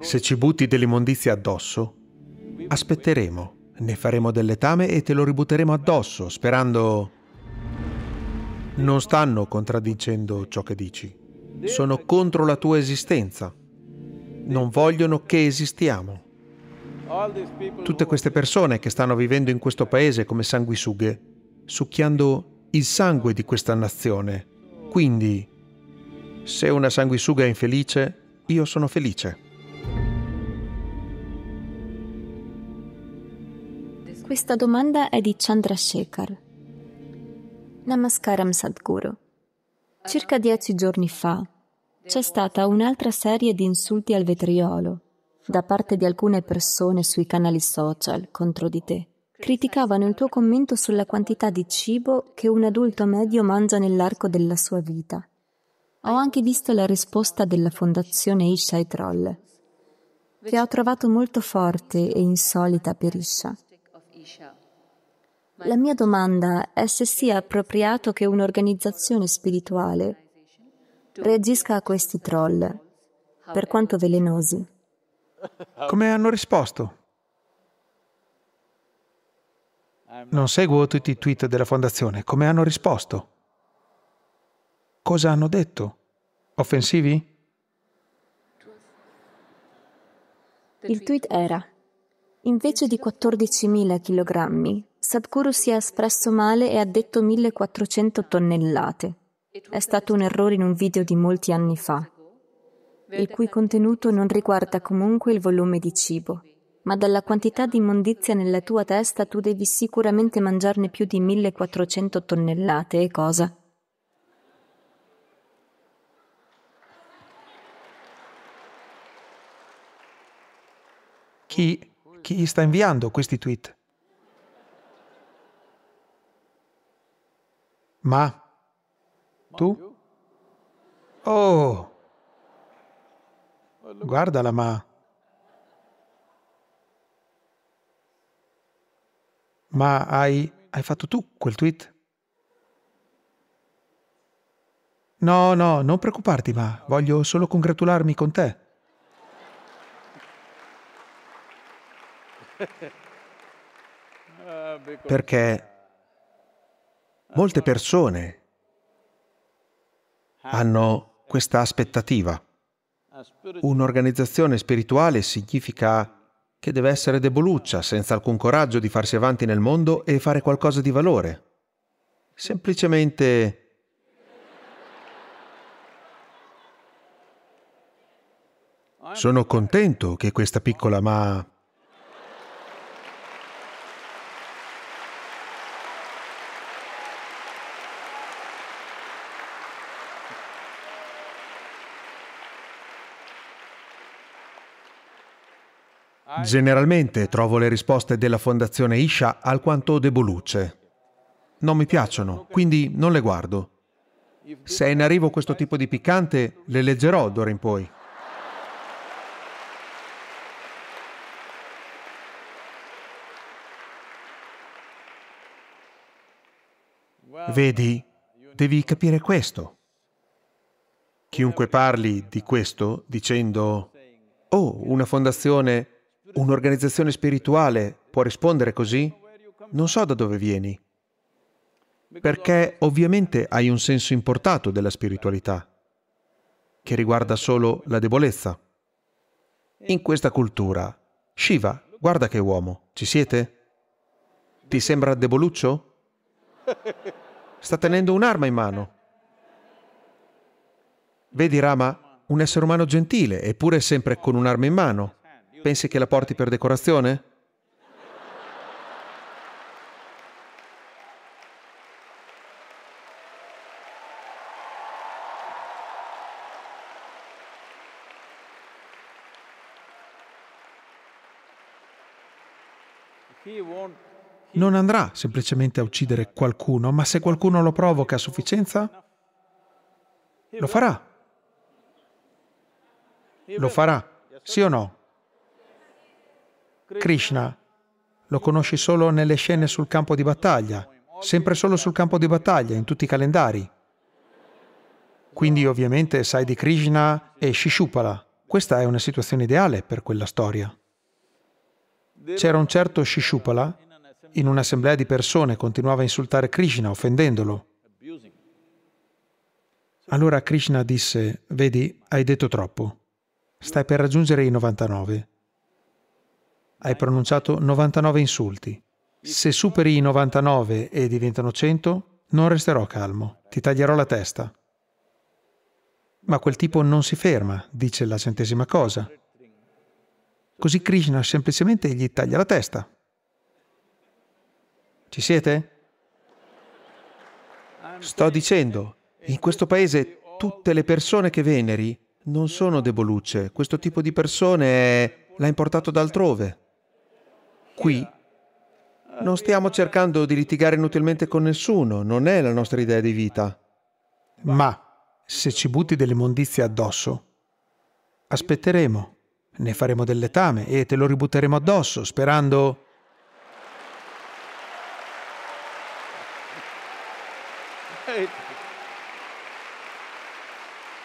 Se ci butti dell'immondizia addosso, aspetteremo, ne faremo del letame e te lo ributteremo addosso, sperando... Non stanno contraddicendo ciò che dici. Sono contro la tua esistenza. Non vogliono che esistiamo. Tutte queste persone che stanno vivendo in questo paese come sanguisughe, succhiando il sangue di questa nazione. Quindi, se una sanguisuga è infelice, io sono felice. Questa domanda è di Chandra Shekhar. Namaskaram Sadhguru. Circa dieci giorni fa c'è stata un'altra serie di insulti al vetriolo da parte di alcune persone sui canali social contro di te. Criticavano il tuo commento sulla quantità di cibo che un adulto medio mangia nell'arco della sua vita ho anche visto la risposta della fondazione Isha Ishai Troll, che ho trovato molto forte e insolita per Isha. La mia domanda è se sia appropriato che un'organizzazione spirituale reagisca a questi troll, per quanto velenosi. Come hanno risposto? Non seguo tutti i tweet della fondazione. Come hanno risposto? Cosa hanno detto? Offensivi? Il tweet era Invece di 14.000 kg, Sadhguru si è espresso male e ha detto 1.400 tonnellate. È stato un errore in un video di molti anni fa, il cui contenuto non riguarda comunque il volume di cibo, ma dalla quantità di immondizia nella tua testa tu devi sicuramente mangiarne più di 1.400 tonnellate e cosa? chi, chi sta inviando questi tweet. Ma tu? Oh! Guardala, ma... Ma hai, hai fatto tu quel tweet? No, no, non preoccuparti, ma voglio solo congratularmi con te. Perché molte persone hanno questa aspettativa. Un'organizzazione spirituale significa che deve essere deboluccia, senza alcun coraggio di farsi avanti nel mondo e fare qualcosa di valore. Semplicemente sono contento che questa piccola ma Generalmente trovo le risposte della Fondazione Isha alquanto debolucce. Non mi piacciono, quindi non le guardo. Se è in arrivo questo tipo di piccante, le leggerò d'ora in poi. Vedi, devi capire questo. Chiunque parli di questo dicendo, oh, una fondazione Un'organizzazione spirituale può rispondere così? Non so da dove vieni, perché ovviamente hai un senso importato della spiritualità, che riguarda solo la debolezza. In questa cultura, Shiva, guarda che uomo, ci siete? Ti sembra deboluccio? Sta tenendo un'arma in mano. Vedi Rama, un essere umano gentile, eppure sempre con un'arma in mano. Pensi che la porti per decorazione? Non andrà semplicemente a uccidere qualcuno, ma se qualcuno lo provoca a sufficienza, lo farà. Lo farà, sì o no? Krishna. Lo conosci solo nelle scene sul campo di battaglia, sempre solo sul campo di battaglia, in tutti i calendari. Quindi ovviamente sai di Krishna e Shishupala. Questa è una situazione ideale per quella storia. C'era un certo Shishupala, in un'assemblea di persone continuava a insultare Krishna offendendolo. Allora Krishna disse, vedi, hai detto troppo, stai per raggiungere i 99, hai pronunciato 99 insulti. Se superi i 99 e diventano 100, non resterò calmo, ti taglierò la testa. Ma quel tipo non si ferma, dice la centesima cosa. Così Krishna semplicemente gli taglia la testa. Ci siete? Sto dicendo, in questo paese tutte le persone che veneri non sono debolucce, questo tipo di persone è... l'ha importato da altrove qui non stiamo cercando di litigare inutilmente con nessuno, non è la nostra idea di vita. Ma se ci butti delle dell'immondizie addosso, aspetteremo, ne faremo del letame e te lo ributteremo addosso, sperando...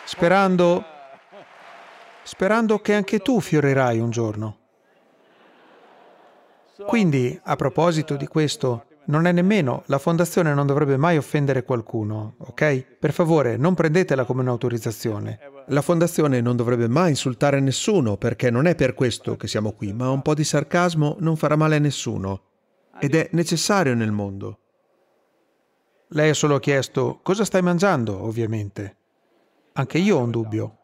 Sperando... Sperando che anche tu fiorirai un giorno. Quindi, a proposito di questo, non è nemmeno, la fondazione non dovrebbe mai offendere qualcuno, ok? Per favore, non prendetela come un'autorizzazione. La fondazione non dovrebbe mai insultare nessuno, perché non è per questo che siamo qui, ma un po' di sarcasmo non farà male a nessuno. Ed è necessario nel mondo. Lei ha solo chiesto cosa stai mangiando, ovviamente. Anche io ho un dubbio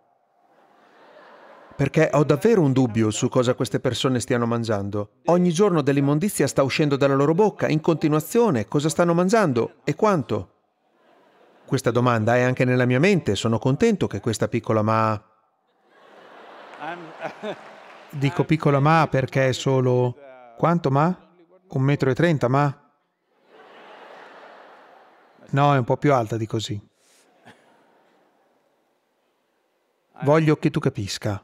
perché ho davvero un dubbio su cosa queste persone stiano mangiando. Ogni giorno dell'immondizia sta uscendo dalla loro bocca, in continuazione, cosa stanno mangiando e quanto. Questa domanda è anche nella mia mente, sono contento che questa piccola ma... Dico piccola ma perché è solo... quanto ma? Un metro e trenta ma? No, è un po' più alta di così. Voglio che tu capisca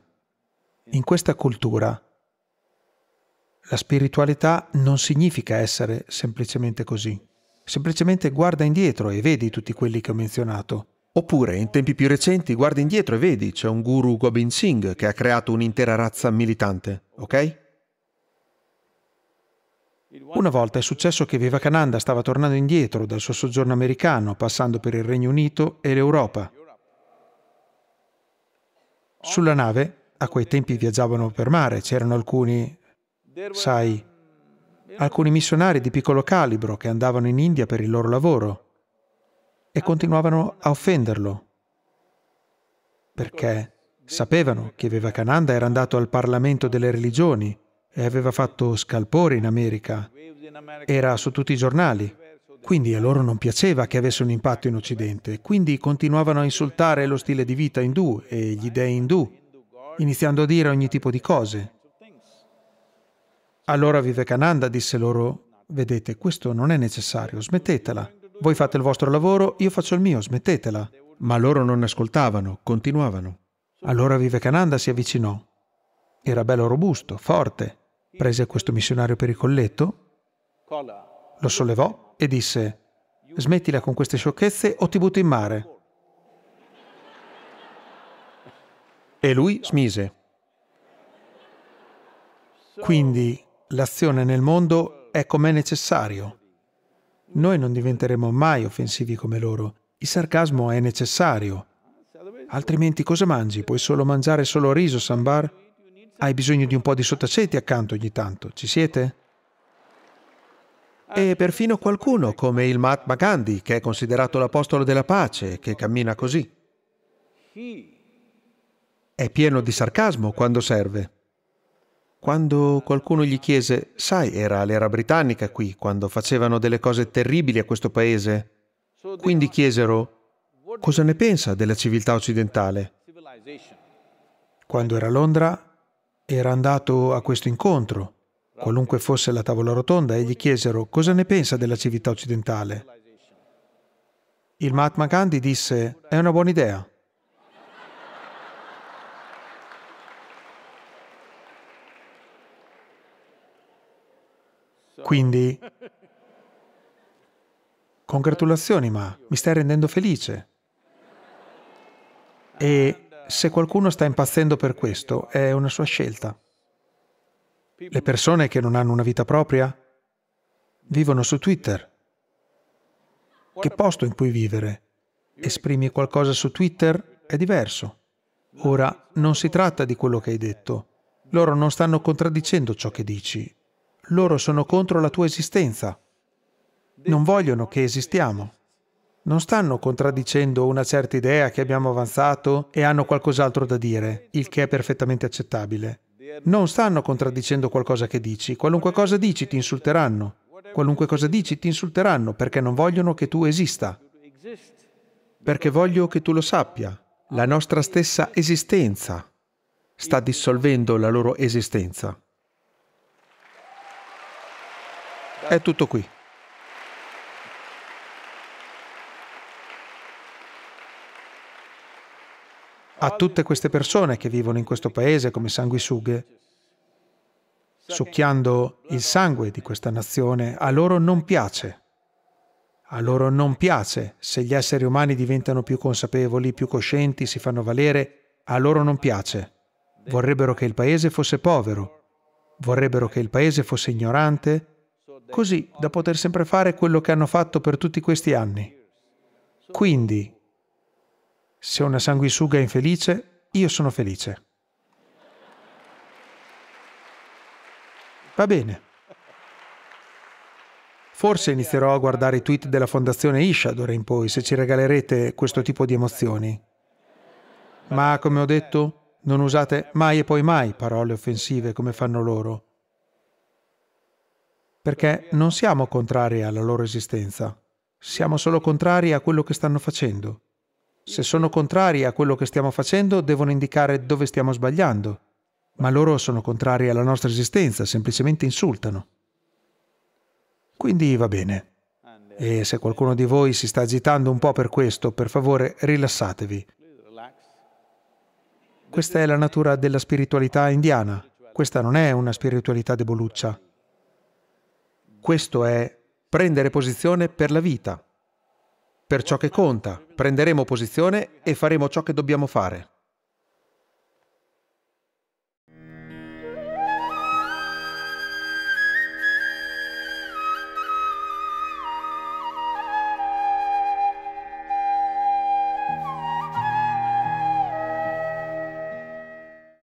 in questa cultura la spiritualità non significa essere semplicemente così. Semplicemente guarda indietro e vedi tutti quelli che ho menzionato. Oppure, in tempi più recenti, guarda indietro e vedi, c'è un guru Gobind Singh che ha creato un'intera razza militante, ok? Una volta è successo che Vivekananda stava tornando indietro dal suo soggiorno americano, passando per il Regno Unito e l'Europa. Sulla nave a quei tempi viaggiavano per mare, c'erano alcuni, sai, alcuni missionari di piccolo calibro che andavano in India per il loro lavoro e continuavano a offenderlo perché sapevano che Vivekananda era andato al Parlamento delle religioni e aveva fatto scalpore in America, era su tutti i giornali. Quindi a loro non piaceva che avesse un impatto in Occidente, quindi continuavano a insultare lo stile di vita indù e gli dei indù iniziando a dire ogni tipo di cose. Allora Vivekananda disse loro, vedete, questo non è necessario, smettetela. Voi fate il vostro lavoro, io faccio il mio, smettetela. Ma loro non ascoltavano, continuavano. Allora Vivekananda si avvicinò. Era bello robusto, forte. Prese questo missionario per il colletto, lo sollevò e disse, smettila con queste sciocchezze o ti butto in mare. E lui smise. Quindi l'azione nel mondo è com'è necessario. Noi non diventeremo mai offensivi come loro. Il sarcasmo è necessario. Altrimenti cosa mangi? Puoi solo mangiare solo riso, Sambar? Hai bisogno di un po' di sottaceti accanto ogni tanto. Ci siete? E perfino qualcuno come il Mahatma Gandhi, che è considerato l'apostolo della pace, che cammina così. È pieno di sarcasmo quando serve. Quando qualcuno gli chiese, sai, era l'era britannica qui, quando facevano delle cose terribili a questo paese. Quindi chiesero, cosa ne pensa della civiltà occidentale? Quando era a Londra, era andato a questo incontro, qualunque fosse la tavola rotonda, e gli chiesero cosa ne pensa della civiltà occidentale. Il Mahatma Gandhi disse, è una buona idea. Quindi, congratulazioni, ma mi stai rendendo felice. E se qualcuno sta impazzendo per questo, è una sua scelta. Le persone che non hanno una vita propria vivono su Twitter. Che posto in cui vivere? Esprimi qualcosa su Twitter è diverso. Ora, non si tratta di quello che hai detto. Loro non stanno contraddicendo ciò che dici, loro sono contro la tua esistenza. Non vogliono che esistiamo. Non stanno contraddicendo una certa idea che abbiamo avanzato e hanno qualcos'altro da dire, il che è perfettamente accettabile. Non stanno contraddicendo qualcosa che dici. Qualunque cosa dici ti insulteranno. Qualunque cosa dici ti insulteranno perché non vogliono che tu esista. Perché voglio che tu lo sappia. La nostra stessa esistenza sta dissolvendo la loro esistenza. È tutto qui. A tutte queste persone che vivono in questo paese come sanguisughe, succhiando il sangue di questa nazione, a loro non piace. A loro non piace se gli esseri umani diventano più consapevoli, più coscienti, si fanno valere, a loro non piace. Vorrebbero che il paese fosse povero, vorrebbero che il paese fosse ignorante, così da poter sempre fare quello che hanno fatto per tutti questi anni. Quindi, se una sanguisuga è infelice, io sono felice. Va bene. Forse inizierò a guardare i tweet della Fondazione Isha d'ora in poi, se ci regalerete questo tipo di emozioni. Ma, come ho detto, non usate mai e poi mai parole offensive come fanno loro perché non siamo contrari alla loro esistenza, siamo solo contrari a quello che stanno facendo. Se sono contrari a quello che stiamo facendo, devono indicare dove stiamo sbagliando, ma loro sono contrari alla nostra esistenza, semplicemente insultano. Quindi va bene. E se qualcuno di voi si sta agitando un po' per questo, per favore rilassatevi. Questa è la natura della spiritualità indiana. Questa non è una spiritualità deboluccia. Questo è prendere posizione per la vita, per ciò che conta. Prenderemo posizione e faremo ciò che dobbiamo fare.